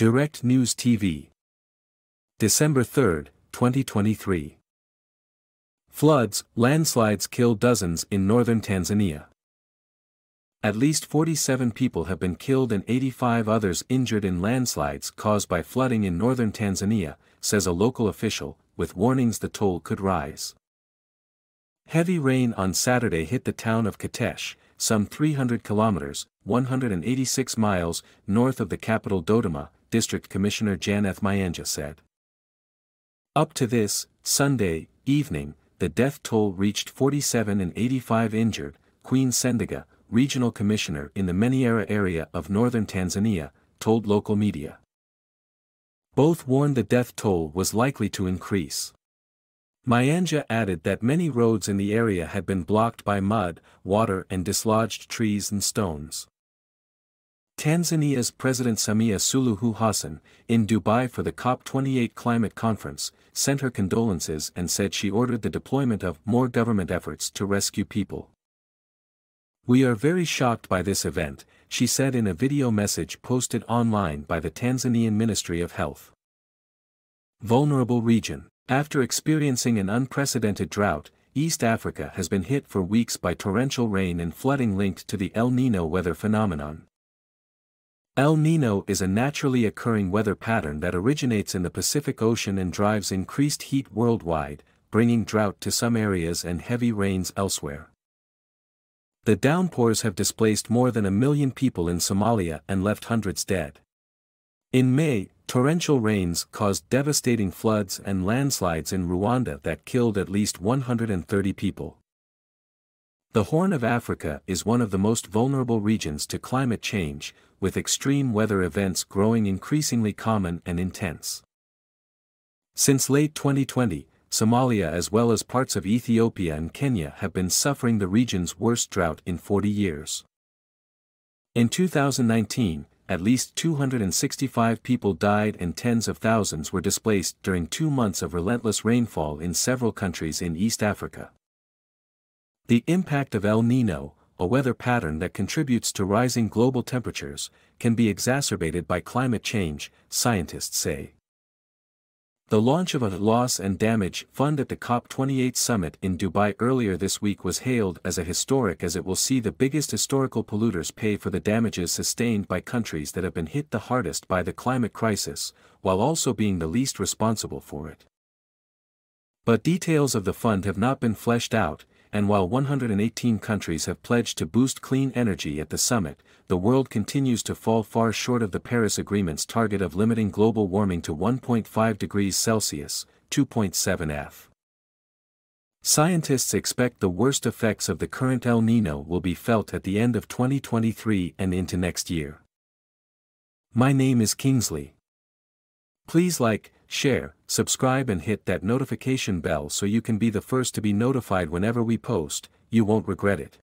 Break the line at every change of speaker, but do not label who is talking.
Direct News TV. December 3, 2023. Floods, landslides kill dozens in northern Tanzania. At least 47 people have been killed and 85 others injured in landslides caused by flooding in northern Tanzania, says a local official, with warnings the toll could rise. Heavy rain on Saturday hit the town of Katesh, some 300 kilometers, 186 miles, north of the capital Dodoma, District Commissioner Janeth Myanja said. Up to this, Sunday, evening, the death toll reached 47 and 85 injured, Queen Sendiga, regional commissioner in the Manyara area of northern Tanzania, told local media. Both warned the death toll was likely to increase. Myanja added that many roads in the area had been blocked by mud, water and dislodged trees and stones. Tanzania's President Samia Suluhu Hassan, in Dubai for the COP28 climate conference, sent her condolences and said she ordered the deployment of more government efforts to rescue people. We are very shocked by this event, she said in a video message posted online by the Tanzanian Ministry of Health. Vulnerable region. After experiencing an unprecedented drought, East Africa has been hit for weeks by torrential rain and flooding linked to the El Nino weather phenomenon. El Nino is a naturally occurring weather pattern that originates in the Pacific Ocean and drives increased heat worldwide, bringing drought to some areas and heavy rains elsewhere. The downpours have displaced more than a million people in Somalia and left hundreds dead. In May, torrential rains caused devastating floods and landslides in Rwanda that killed at least 130 people. The Horn of Africa is one of the most vulnerable regions to climate change, with extreme weather events growing increasingly common and intense. Since late 2020, Somalia as well as parts of Ethiopia and Kenya have been suffering the region's worst drought in 40 years. In 2019, at least 265 people died and tens of thousands were displaced during two months of relentless rainfall in several countries in East Africa. The impact of El Nino, a weather pattern that contributes to rising global temperatures, can be exacerbated by climate change, scientists say. The launch of a loss and damage fund at the COP28 summit in Dubai earlier this week was hailed as a historic as it will see the biggest historical polluters pay for the damages sustained by countries that have been hit the hardest by the climate crisis, while also being the least responsible for it. But details of the fund have not been fleshed out, and while 118 countries have pledged to boost clean energy at the summit, the world continues to fall far short of the Paris Agreement's target of limiting global warming to 1.5 degrees Celsius, 2.7 F. Scientists expect the worst effects of the current El Nino will be felt at the end of 2023 and into next year. My name is Kingsley. Please like, share, subscribe and hit that notification bell so you can be the first to be notified whenever we post, you won't regret it.